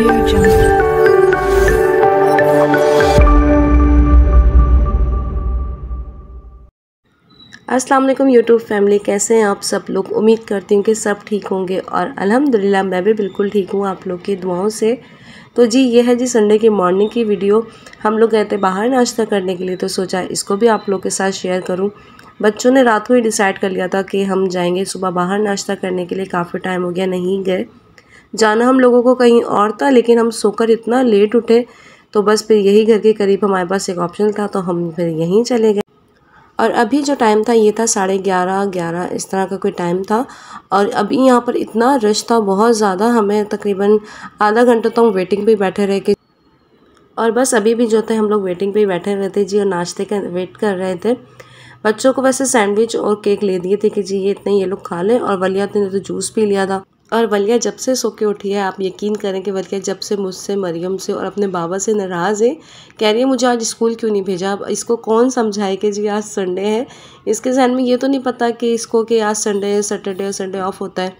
अस्सलाम वालेकुम YouTube family कैसे हैं आप सब लोग उम्मीद करती हूँ कि सब ठीक होंगे और अल्हम्दुलिल्लाह मैं भी बिल्कुल ठीक हूँ आप लोग की दुआओं से तो जी ये है जी संडे की मॉर्निंग की वीडियो हम लोग गए थे बाहर नाश्ता करने के लिए तो सोचा इसको भी आप लोग के साथ शेयर करूँ बच्चों ने रात को ही डिसाइड कर लिया था कि हम जाएंगे सुबह बाहर नाश्ता करने के लिए काफ़ी टाइम हो गया नहीं गए जाना हम लोगों को कहीं और था लेकिन हम सोकर इतना लेट उठे तो बस फिर यही घर के करीब हमारे पास एक ऑप्शन था तो हम फिर यहीं चले गए और अभी जो टाइम था ये था साढ़े ग्यारह ग्यारह इस तरह का कोई टाइम था और अभी यहाँ पर इतना रश था बहुत ज़्यादा हमें तकरीबन आधा घंटा तो हम वेटिंग पर बैठे रहे कि और बस अभी भी जो थे हम लोग वेटिंग पर बैठे हुए थे जी और नाश्ते का वेट कर रहे थे बच्चों को वैसे सैंडविच और केक ले दिए थे कि जी ये इतने ये लोग खा लें और वलियात ने तो जूस पी लिया था और वलिया जब से सो के उठी है आप यकीन करें कि वलिया जब से मुझसे मरियम से और अपने बाबा से नाराज़ है कह रही है मुझे आज स्कूल क्यों नहीं भेजा अब इसको कौन समझाए कि जी आज संडे है इसके जहन में ये तो नहीं पता कि इसको कि आज संडे सैटरडे और संडे ऑफ होता है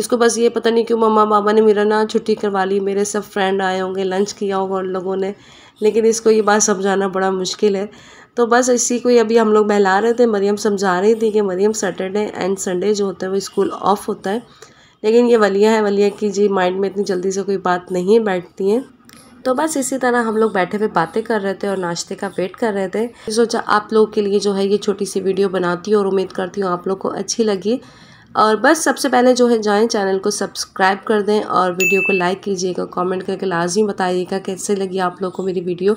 इसको बस ये पता नहीं क्यों मम्मा बाबा ने मेरा ना छुट्टी करवा ली मेरे सब फ्रेंड आए होंगे लंच किया होगा उन लोगों ने लेकिन इसको ये बात समझाना बड़ा मुश्किल है तो बस इसी को अभी हम लोग बहला रहे थे मरियम समझा रही थी कि मरियम सैटरडे एंड संडे जो होता है वो स्कूल ऑफ होता है लेकिन ये वलिया है वलिया की जी माइंड में इतनी जल्दी से कोई बात नहीं बैठती है तो बस इसी तरह हम लोग बैठे हुए बातें कर रहे थे और नाश्ते का वेट कर रहे थे सोचा आप लोग के लिए जो है ये छोटी सी वीडियो बनाती हूँ और उम्मीद करती हूँ आप लोग को अच्छी लगी और बस सबसे पहले जो है जाएँ चैनल को सब्सक्राइब कर दें और वीडियो को लाइक कीजिएगा कमेंट करके लाजमी बताइएगा कैसे लगी आप लोग को मेरी वीडियो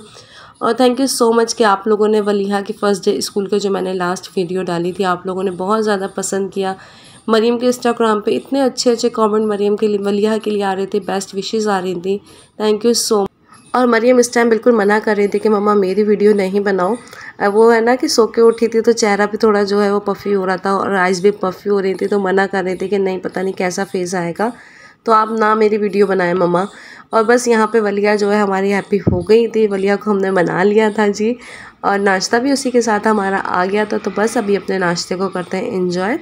और थैंक यू सो मच कि आप लोगों ने वलीहा की फ़र्स्ट डे स्कूल के जो मैंने लास्ट वीडियो डाली थी आप लोगों ने बहुत ज़्यादा पसंद किया मरीम के इंस्टाग्राम पे इतने अच्छे अच्छे कमेंट मरीम के लिए वलिया के लिए आ रहे थे बेस्ट विशेज़ आ रही थी थैंक यू सो और मरीम इस टाइम बिल्कुल मना कर रही थी कि मम्मा मेरी वीडियो नहीं बनाओ वो है ना कि सो के उठी थी तो चेहरा भी थोड़ा जो है वो पफ़ी हो रहा था और आइज़ भी पफ़ी हो रही थी तो मना कर रही थी कि नहीं पता नहीं कैसा फेस आएगा तो आप ना मेरी वीडियो बनाएं मम्मा और बस यहाँ पे वलिया जो है हमारी हैप्पी हो गई थी वलिया को हमने बना लिया था जी और नाश्ता भी उसी के साथ हमारा आ गया था तो बस अभी अपने नाश्ते को करते हैं इन्जॉय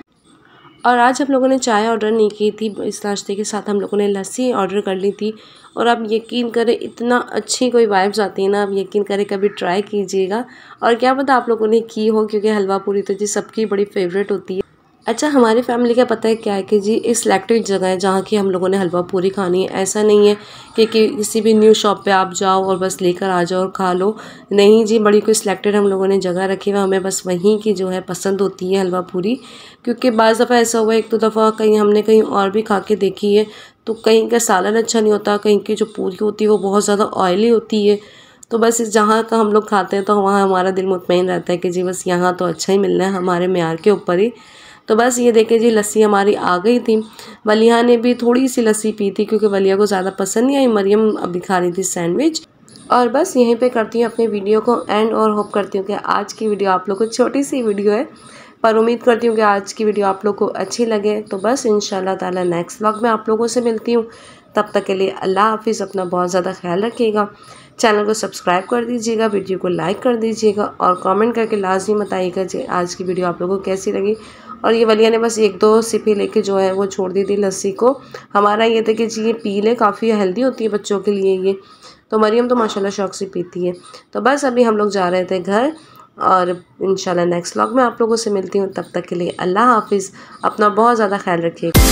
और आज हम लोगों ने चाय ऑर्डर नहीं की थी इस नाश्ते के साथ हम लोगों ने लस्सी ऑर्डर कर ली थी और आप यकीन करें इतना अच्छी कोई वाइब्स आती है ना आप यकीन करें कभी ट्राई कीजिएगा और क्या पता आप लोगों ने की हो क्योंकि हलवा पूरी तो जी सबकी बड़ी फेवरेट होती है अच्छा हमारी फैमिली का पता है क्या है कि जी एक सिलेक्टेड जगह है जहाँ की हम लोगों ने हलवा पूरी खानी है ऐसा नहीं है कि, कि किसी भी न्यू शॉप पे आप जाओ और बस लेकर आ जाओ और खा लो नहीं जी बड़ी कोई सिलेक्टेड हम लोगों ने जगह रखी हुआ हमें बस वहीं की जो है पसंद होती है हलवा पूरी क्योंकि बज़ दफ़ा ऐसा हुआ एक दो तो दफ़ा कहीं हमने कहीं और भी खा के देखी है तो कहीं का सालन अच्छा नहीं होता कहीं की जो पूरी होती है वो बहुत ज़्यादा ऑयली होती है तो बस जहाँ का हम लोग खाते हैं तो वहाँ हमारा दिल मुतमिन रहता है कि जी बस यहाँ तो अच्छा ही मिलना है हमारे मैार के ऊपर ही तो बस ये देखें जी लस्सी हमारी आ गई थी वलिया ने भी थोड़ी सी लस्सी पी थी क्योंकि वलिया को ज़्यादा पसंद नहीं आई मरियम अभी खा रही थी सैंडविच और बस यहीं पे करती हूँ अपने वीडियो को एंड और होप करती हूँ कि आज की वीडियो आप लोग को छोटी सी वीडियो है पर उम्मीद करती हूँ कि आज की वीडियो आप लोग को अच्छी लगे तो बस इन ताला नेक्स्ट व्लॉग में आप लोगों से मिलती हूँ तब तक के लिए अल्लाह हाफिज़ अपना बहुत ज़्यादा ख्याल रखिएगा चैनल को सब्सक्राइब कर दीजिएगा वीडियो को लाइक कर दीजिएगा और कॉमेंट करके लाजमी बताइएगा जी आज की वीडियो आप लोगों को कैसी लगी और ये वलिया ने बस एक दो सिप ही लेके जो है वो छोड़ दी थी लस्सी को हमारा ये था कि जी ये पी लें काफ़ी हेल्दी होती है बच्चों के लिए ये तो मरियम तो माशाल्लाह शौक से पीती है तो बस अभी हम लोग जा रहे थे घर और इन नेक्स्ट व्लॉग में आप लोगों से मिलती हूँ तब तक के लिए अल्लाह हाफिज़ अपना बहुत ज़्यादा ख्याल रखिएगा